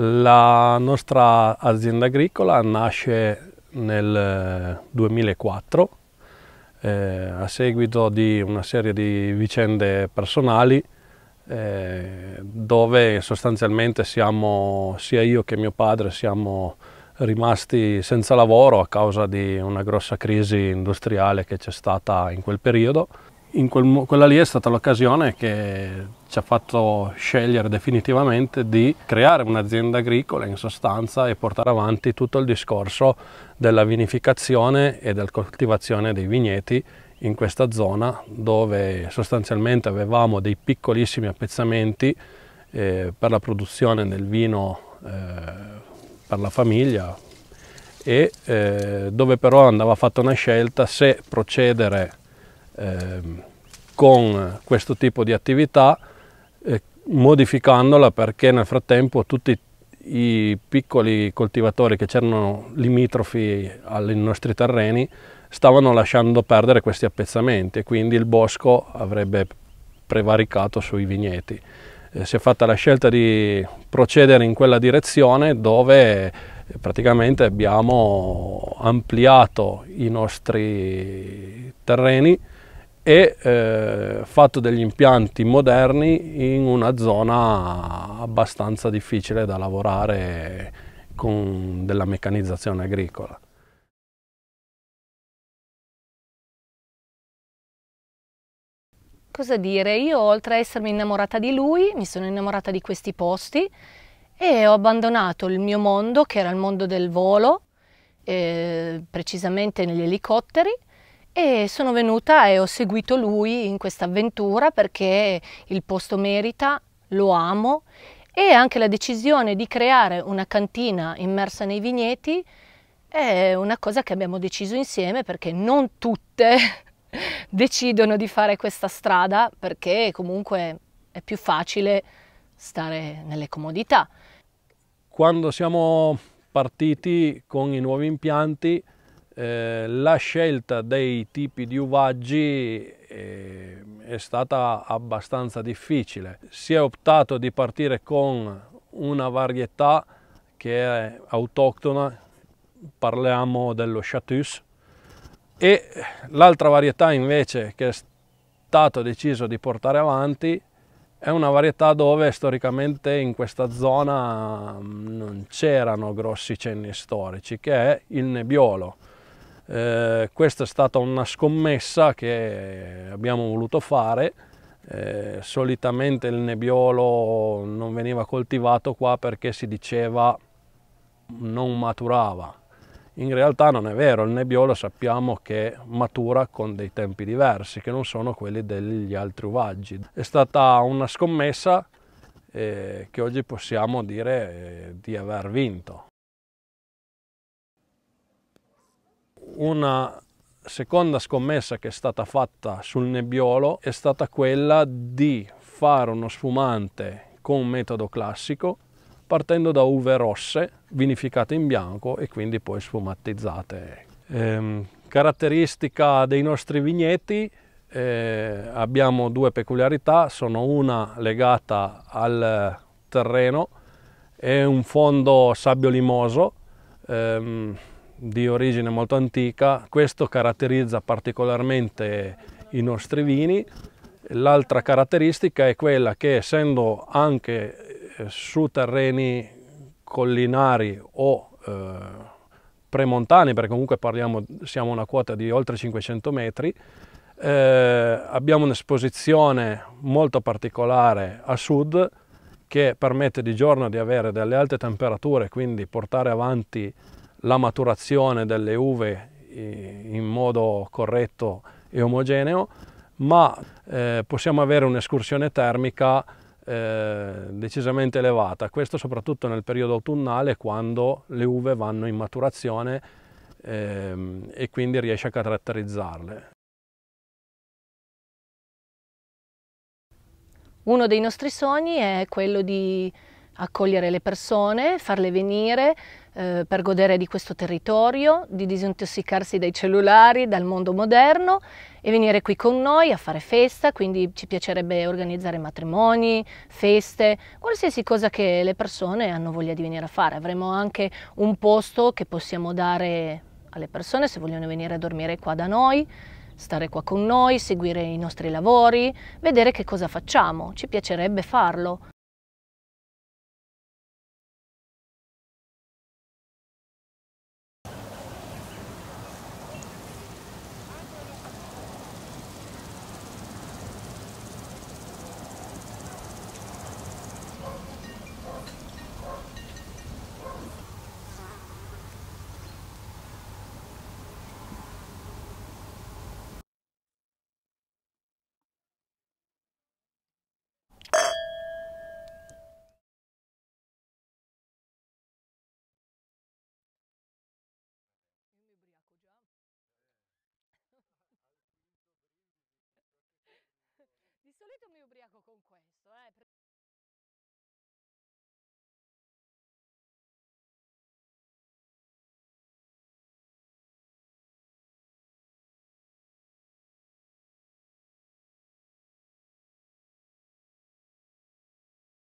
La nostra azienda agricola nasce nel 2004 eh, eh, a seguito di una serie di vicende personali eh, dove sostanzialmente siamo, sia io che mio padre siamo rimasti senza lavoro a causa di una grossa crisi industriale che c'è stata in quel periodo quel, quella lì è stata l'occasione che ci ha fatto scegliere definitivamente di creare un'azienda agricola in sostanza e portare avanti tutto il discorso della vinificazione e della coltivazione dei vigneti in questa zona dove sostanzialmente avevamo dei piccolissimi appezzamenti eh, per la produzione del vino eh, per la famiglia e eh, dove però andava fatta una scelta se procedere Ehm, con questo tipo di attività eh, modificandola perché nel frattempo tutti i piccoli coltivatori che c'erano limitrofi ai nostri terreni stavano lasciando perdere questi appezzamenti e quindi il bosco avrebbe prevaricato sui vigneti. Eh, si è fatta la scelta di procedere in quella direzione dove eh, praticamente abbiamo ampliato i nostri terreni e eh, fatto degli impianti moderni in una zona abbastanza difficile da lavorare con della meccanizzazione agricola. Cosa dire? Io oltre a essermi innamorata di lui, mi sono innamorata di questi posti e ho abbandonato il mio mondo, che era il mondo del volo, eh, precisamente negli elicotteri, e sono venuta e ho seguito lui in questa avventura perché il posto merita, lo amo e anche la decisione di creare una cantina immersa nei vigneti è una cosa che abbiamo deciso insieme perché non tutte decidono di fare questa strada perché comunque è più facile stare nelle comodità. Quando siamo partiti con i nuovi impianti eh, la scelta dei tipi di uvaggi eh, è stata abbastanza difficile. Si è optato di partire con una varietà che è autoctona, parliamo dello Chatus, e l'altra varietà invece che è stato deciso di portare avanti è una varietà dove storicamente in questa zona mm, non c'erano grossi cenni storici, che è il nebbiolo. Eh, questa è stata una scommessa che abbiamo voluto fare. Eh, solitamente il nebbiolo non veniva coltivato qua perché si diceva non maturava. In realtà non è vero, il nebbiolo sappiamo che matura con dei tempi diversi, che non sono quelli degli altri uvaggi. È stata una scommessa eh, che oggi possiamo dire eh, di aver vinto. una seconda scommessa che è stata fatta sul nebbiolo è stata quella di fare uno sfumante con un metodo classico partendo da uve rosse vinificate in bianco e quindi poi sfumatizzate. Ehm, caratteristica dei nostri vigneti eh, abbiamo due peculiarità, sono una legata al terreno, è un fondo sabbio limoso, ehm, di origine molto antica, questo caratterizza particolarmente i nostri vini. L'altra caratteristica è quella che essendo anche eh, su terreni collinari o eh, premontani, perché comunque parliamo, siamo una quota di oltre 500 metri, eh, abbiamo un'esposizione molto particolare a sud che permette di giorno di avere delle alte temperature, quindi portare avanti la maturazione delle uve eh, in modo corretto e omogeneo, ma eh, possiamo avere un'escursione termica eh, decisamente elevata, questo soprattutto nel periodo autunnale quando le uve vanno in maturazione eh, e quindi riesce a caratterizzarle. Uno dei nostri sogni è quello di accogliere le persone, farle venire eh, per godere di questo territorio, di disintossicarsi dai cellulari, dal mondo moderno e venire qui con noi a fare festa, quindi ci piacerebbe organizzare matrimoni, feste, qualsiasi cosa che le persone hanno voglia di venire a fare. Avremo anche un posto che possiamo dare alle persone se vogliono venire a dormire qua da noi stare qua con noi, seguire i nostri lavori, vedere che cosa facciamo, ci piacerebbe farlo. ubriaco con questo, eh.